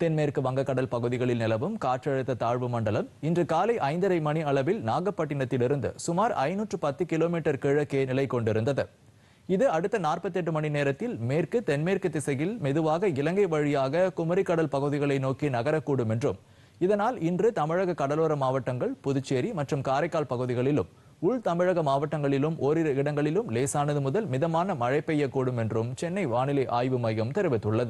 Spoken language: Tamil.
தென்மேற்கு வங்கக்கடல் பகுதிகளில் நிலவும் காற்றழுத்த தாழ்வு மண்டலம் இன்று காலை ஐந்தரை மணி அளவில் நாகப்பட்டினத்திலிருந்து சுமார் ஐநூற்று பத்து கிலோமீட்டர் கிழக்கே நிலை கொண்டிருந்தது இது அடுத்த நாற்பத்தி எட்டு மணி நேரத்தில் மேற்கு தென்மேற்கு திசையில் மெதுவாக இலங்கை வழியாக குமரிக்கடல் பகுதிகளை நோக்கி நகரக்கூடும் என்றும் இதனால் இன்று தமிழக கடலோர மாவட்டங்கள் புதுச்சேரி மற்றும் காரைக்கால் பகுதிகளிலும் உள் தமிழக மாவட்டங்களிலும் ஓரிரு இடங்களிலும் லேசானது முதல் மிதமான மழை பெய்யக்கூடும் என்றும் சென்னை வானிலை ஆய்வு மையம் தெரிவித்துள்ளது